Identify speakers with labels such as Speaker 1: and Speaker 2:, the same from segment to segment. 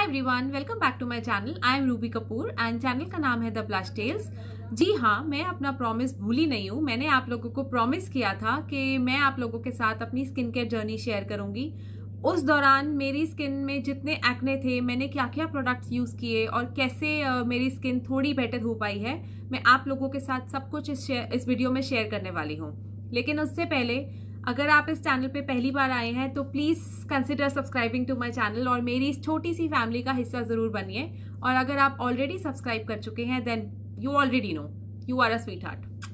Speaker 1: hi everyone welcome back to my channel I am Ruby Kapoor and channel का नाम है the blast tales जी हाँ मैं अपना प्रॉमिस भूली नहीं हूँ मैंने आप लोगों को प्रॉमिस किया था कि मैं आप लोगों के साथ अपनी स्किन केयर जर्नी शेयर करूँगी उस दौरान मेरी स्किन में जितने एक्ने थे मैंने क्या क्या प्रोडक्ट्स यूज़ किए और कैसे मेरी स्किन थोड़ी बेटर हो पाई है मैं आप लोगों के साथ सब कुछ इस, इस वीडियो में शेयर करने वाली हूँ लेकिन उससे पहले अगर आप इस चैनल पे पहली बार आए हैं तो please consider subscribing to my channel और मेरी इस छोटी सी फैमिली का हिस्सा ज़रूर बनिए और अगर आप ऑलरेडी सब्सक्राइब कर चुके हैं then you already know you are a sweetheart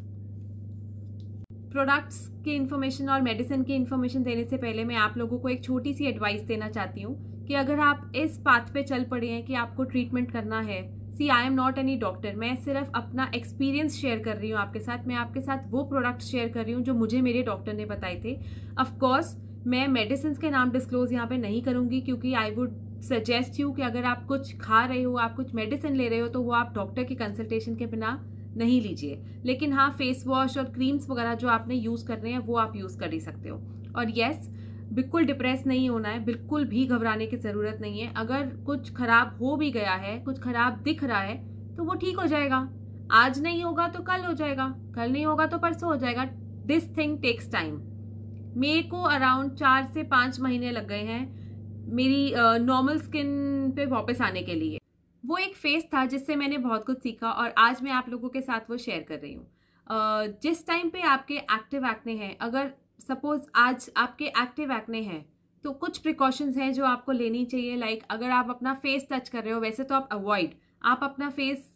Speaker 1: products की इन्फॉर्मेशन और मेडिसिन की इन्फॉर्मेशन देने से पहले मैं आप लोगों को एक छोटी सी एडवाइस देना चाहती हूँ कि अगर आप इस पाथ पे चल पड़े हैं कि आपको ट्रीटमेंट करना है see I am not any doctor मैं सिर्फ अपना एक्सपीरियंस शेयर कर रही हूँ आपके साथ मैं आपके साथ वो प्रोडक्ट शेयर कर रही हूँ जो मुझे मेरे डॉक्टर ने बताए थे अफकोर्स मैं मेडिसिन के नाम डिस्क्लोज यहाँ पे नहीं करूँगी क्योंकि आई वुड सजेस्ट यू कि अगर आप कुछ खा रहे हो आप कुछ मेडिसिन ले रहे हो तो वो आप डॉक्टर के कंसल्टेशन के बिना नहीं लीजिए लेकिन हाँ फेस वॉश और क्रीम्स वगैरह जो आपने यूज़ कर रहे हैं वो आप यूज़ कर ही सकते हो और येस बिल्कुल डिप्रेस नहीं होना है बिल्कुल भी घबराने की ज़रूरत नहीं है अगर कुछ खराब हो भी गया है कुछ खराब दिख रहा है तो वो ठीक हो जाएगा आज नहीं होगा तो कल हो जाएगा कल नहीं होगा तो परसों हो जाएगा दिस थिंग टेक्स टाइम मेरे को अराउंड चार से पाँच महीने लग गए हैं मेरी नॉर्मल स्किन पे वापस आने के लिए वो एक फेस था जिससे मैंने बहुत कुछ सीखा और आज मैं आप लोगों के साथ वो शेयर कर रही हूँ जिस टाइम पे आपके एक्टिव एक्ने हैं अगर सपोज आज आपके एक्टिव एक्ने हैं तो कुछ प्रिकॉशंस हैं जो आपको लेनी चाहिए लाइक like, अगर आप अपना फेस टच कर रहे हो वैसे तो आप अवॉइड आप अपना फेस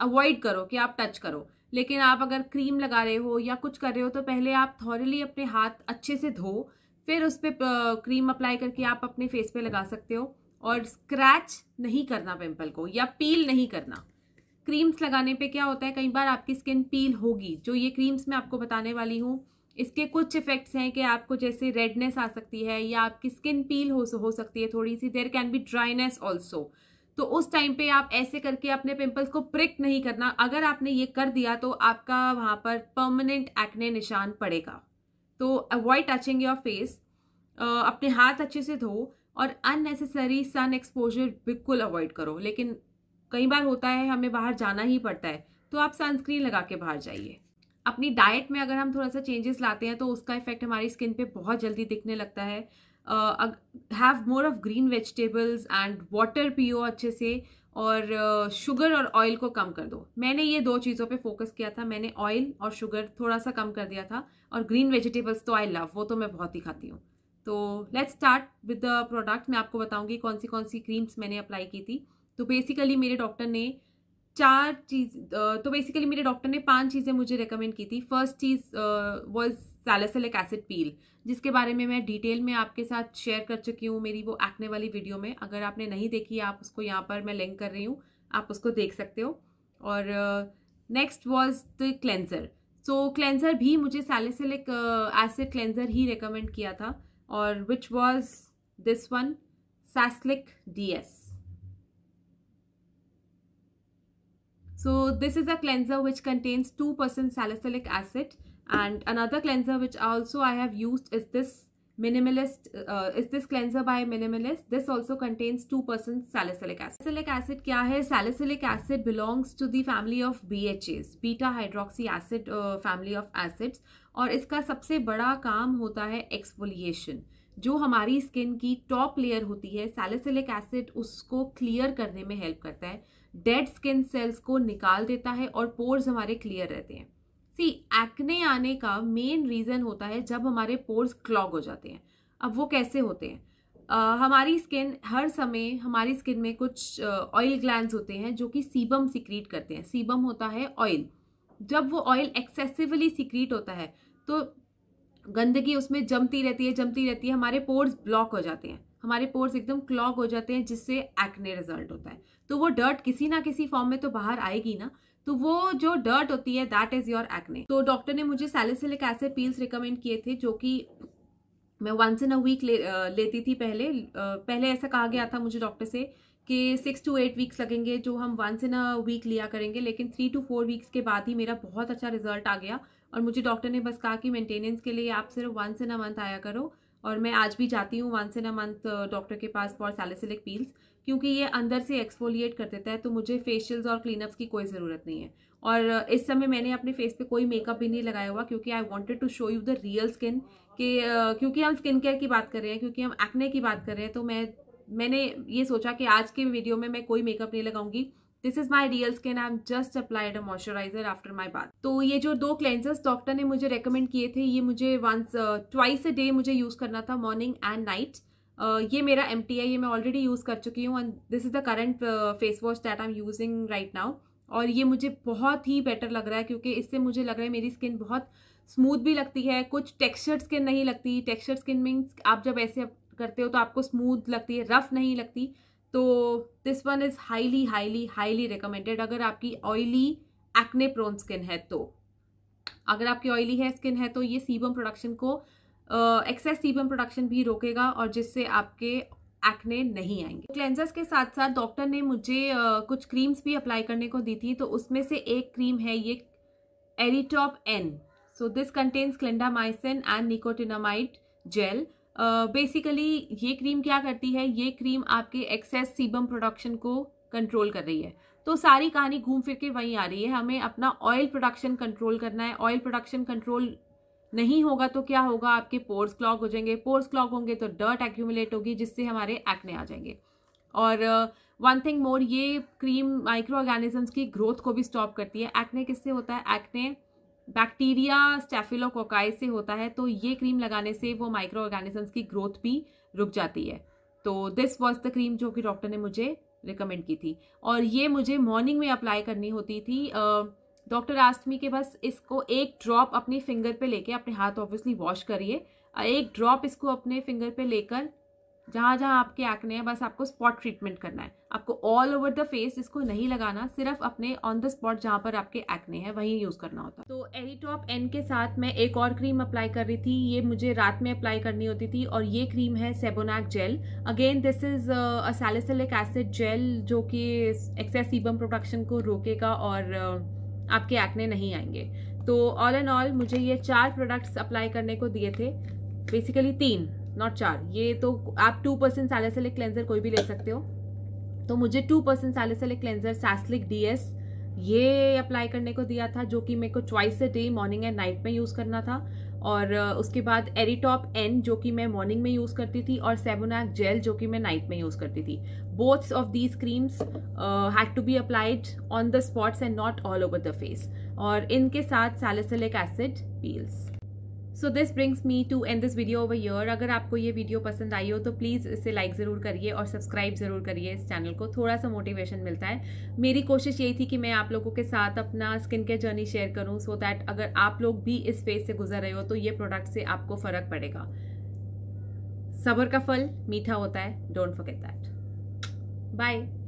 Speaker 1: अवॉइड करो कि आप टच करो लेकिन आप अगर क्रीम लगा रहे हो या कुछ कर रहे हो तो पहले आप थॉरली अपने हाथ अच्छे से धो फिर उस पर क्रीम अप्लाई करके आप अपने फेस पे लगा सकते हो और स्क्रैच नहीं करना पिंपल को या पील नहीं करना क्रीम्स लगाने पे क्या होता है कई बार आपकी स्किन पील होगी जो ये क्रीम्स मैं आपको बताने वाली हूँ इसके कुछ इफ़ेक्ट्स हैं कि आपको जैसे रेडनेस आ सकती है या आपकी स्किन पील हो हो सकती है थोड़ी सी देर कैन बी ड्राइनेस ऑल्सो तो उस टाइम पे आप ऐसे करके अपने पिंपल्स को प्रिक नहीं करना अगर आपने ये कर दिया तो आपका वहाँ पर परमानेंट एक्ने निशान पड़ेगा तो अवॉइड टचिंग योर फेस अपने हाथ अच्छे से धो और अननेसेसरी सन एक्सपोजर बिल्कुल अवॉइड करो लेकिन कई बार होता है हमें बाहर जाना ही पड़ता है तो आप सनस्क्रीन लगा के बाहर जाइए अपनी डाइट में अगर हम थोड़ा सा चेंजेस लाते हैं तो उसका इफेक्ट हमारी स्किन पे बहुत जल्दी दिखने लगता है have more of green vegetables and water पियो अच्छे से और शुगर uh, और ऑयल को कम कर दो मैंने ये दो चीज़ों पे फोकस किया था मैंने ऑयल और शुगर थोड़ा सा कम कर दिया था और ग्रीन वेजिटेबल्स तो आई लव वो तो मैं बहुत ही खाती हूँ तो let's start with the product मैं आपको बताऊँगी कौन सी कौन सी क्रीम्स मैंने अप्लाई की थी तो बेसिकली मेरे डॉक्टर ने चार चीज़ तो बेसिकली मेरे डॉक्टर ने पांच चीज़ें मुझे रेकमेंड की थी फर्स्ट चीज़ वॉज सैलिसिलिक एसिड पील जिसके बारे में मैं डिटेल में आपके साथ शेयर कर चुकी हूँ मेरी वो एक्ने वाली वीडियो में अगर आपने नहीं देखी आप उसको यहाँ पर मैं लिंक कर रही हूँ आप उसको देख सकते हो और next was the cleanser so cleanser भी मुझे सैलिसिलिक एसिड क्लेंजर ही रिकमेंड किया था और which was this one Saslic D S So this is a cleanser which contains 2% salicylic acid and another cleanser which also I have used is this minimalist uh, is this cleanser by minimalist this also contains 2% salicylic acid salicylic acid kya hai salicylic acid belongs to the family of BHAs beta hydroxy acid uh, family of acids aur iska sabse bada kaam hota hai exfoliation जो हमारी skin की top layer होती है salicylic acid उसको clear करने में help करता है डेड स्किन सेल्स को निकाल देता है और पोर्स हमारे क्लियर रहते हैं सी एक्ने आने का मेन रीज़न होता है जब हमारे पोर्स क्लॉग हो जाते हैं अब वो कैसे होते हैं Uh, हमारी स्किन हर समय हमारी स्किन में कुछ ऑयल uh, होते हैं जो कि सीबम सिक्रीट करते हैं सीबम होता है ऑयल जब वो ऑयल एक्सेसिवली सिक्रीट होता है तो गंदगी उसमें जमती रहती है जमती रहती है हमारे पोर्स ब्लॉक हो जाते हैं हमारे पोर्स एकदम क्लॉग हो जाते हैं जिससे एक्ने रिजल्ट होता है तो वो डर्ट किसी ना किसी फॉर्म में तो बाहर आएगी ना तो वो जो डर्ट होती है दैट इज योर एक्ने तो डॉक्टर ने मुझे सैलिसिलिक एसिड पील्स रिकमेंड किए थे जो कि मैं वंस इन अ वीक लेती थी पहले पहले ऐसा कहा गया था मुझे डॉक्टर से कि सिक्स टू एट वीक्स लगेंगे जो हम वंस इन अ वीक लिया करेंगे लेकिन थ्री टू फोर वीक्स के बाद ही मेरा बहुत अच्छा रिजल्ट आ गया और मुझे डॉक्टर ने बस कहा कि मेंटेनेंस के लिए आप सिर्फ वंस इन अ मंथ आया करो और मैं आज भी जाती हूँ once in a month doctor के पास फॉर सैलिसिलिक पील्स क्योंकि ये अंदर से एक्सफोलिएट कर देता है तो मुझे फेशियल्स और क्लीनअप्स की कोई ज़रूरत नहीं है और uh, इस समय मैंने अपने फेस पे कोई मेकअप भी नहीं लगाया हुआ क्योंकि I wanted to show you the real skin कि uh, क्योंकि हम स्किन केयर की बात कर रहे हैं क्योंकि हम एक्ने की बात कर रहे हैं तो मैं मैंने ये सोचा कि आज के वीडियो में मैं कोई मेकअप नहीं लगाऊंगी this is my real skin I am just applied a moisturizer after my bath तो ये जो दो क्लेंजर्स डॉक्टर ने मुझे रिकमेंड किए थे ये मुझे वंस ट्वाइस अ डे मुझे यूज़ करना था मॉर्निंग एंड नाइट ये मेरा एम टी आई ये मैं ऑलरेडी यूज़ कर चुकी हूँ and this is the current face wash that I am using right now और ये मुझे बहुत ही बेटर लग रहा है क्योंकि इससे मुझे लग रहा है मेरी स्किन बहुत स्मूथ भी लगती है कुछ टेक्स्चर्ड स्किन नहीं लगती टेक्स्चर्ड स्किन मीन्स आप जब ऐसे करते हो तो आपको स्मूथ लगती है रफ नहीं लगती तो this one is highly highly highly recommended अगर आपकी ऑयली एक्ने प्रोन स्किन है तो अगर आपकी ऑयली है स्किन है तो ये सीबम प्रोडक्शन को एक्सेस सीबम प्रोडक्शन भी रोकेगा और जिससे आपके एक्ने नहीं आएंगे क्लेंजर्स के साथ साथ डॉक्टर ने मुझे आ, कुछ क्रीम्स भी अप्लाई करने को दी थी तो उसमें से एक क्रीम है ये Aretop N so this contains clindamycin and nicotinamide gel basically uh, ये क्रीम क्या करती है ये क्रीम आपके एक्सेस सीबम प्रोडक्शन को कंट्रोल कर रही है तो सारी कहानी घूम फिर के वहीं आ रही है हमें अपना ऑयल प्रोडक्शन कंट्रोल करना है ऑयल प्रोडक्शन कंट्रोल नहीं होगा तो क्या होगा आपके पोर्स क्लॉग हो जाएंगे पोर्स क्लॉग होंगे तो डर्ट एक्यूमुलेट होगी जिससे हमारे एक्ने आ जाएंगे और वन थिंग मोर ये क्रीम माइक्रो ऑर्गेनिजम्स की ग्रोथ को भी स्टॉप करती है एक्ने किससे होता है एक्ने बैक्टीरिया स्टैफिलोकोकाई से होता है तो ये क्रीम लगाने से वो माइक्रो ऑर्गेनिजम्स की ग्रोथ भी रुक जाती है तो दिस वॉज द क्रीम जो कि डॉक्टर ने मुझे रिकमेंड की थी और ये मुझे मॉर्निंग में अप्लाई करनी होती थी डॉक्टर आस्टमी के बस इसको एक ड्रॉप अपनी फिंगर पे लेके अपने हाथ ऑब्वियसली वॉश करिए एक ड्रॉप इसको अपने फिंगर पे लेकर जहाँ जहाँ आपके एक्ने हैं बस आपको स्पॉट ट्रीटमेंट करना है आपको ऑल ओवर द फेस इसको नहीं लगाना सिर्फ अपने ऑन द स्पॉट जहाँ पर आपके एक्ने हैं वहीं यूज़ करना होता है तो एरीटॉप एन के साथ मैं एक और क्रीम अप्लाई कर रही थी ये मुझे रात में अप्लाई करनी होती थी और ये क्रीम है Sebonac gel again this is a salicylic acid gel जो कि एक्सेस सीबम प्रोडक्शन को रोकेगा और uh, आपके एक्ने नहीं आएंगे तो ऑल एंड ऑल मुझे ये चार प्रोडक्ट्स अप्लाई करने को दिए थे बेसिकली तीन नॉट चार ये तो आप टू परसेंट सैलिसिलिक क्लेंजर कोई भी ले सकते हो तो मुझे two percent salicylic cleanser Saslic DS ये अप्लाई करने को दिया था जो कि मेरे को twice a day morning and night में यूज़ करना था और उसके बाद एरीटॉप एन जो कि मैं मॉर्निंग में यूज़ करती थी और सेबोनैक जेल जो कि मैं नाइट में यूज़ करती थी both of these creams had to be applied on the spots and not all over the face और इनके साथ salicylic acid peels so this brings me to end this video over yeah अगर आपको ये video पसंद आई हो तो please इसे लाइक ज़रूर करिए और सब्सक्राइब ज़रूर करिए इस चैनल को थोड़ा सा मोटिवेशन मिलता है मेरी कोशिश यही थी कि मैं आप लोगों के साथ अपना स्किन केयर जर्नी शेयर करूँ सो दैट अगर आप लोग भी इस फेज से गुजर रहे हो तो ये प्रोडक्ट से आपको फ़र्क पड़ेगा सबर का फल मीठा होता है डोंट फॉरगेट दैट बाय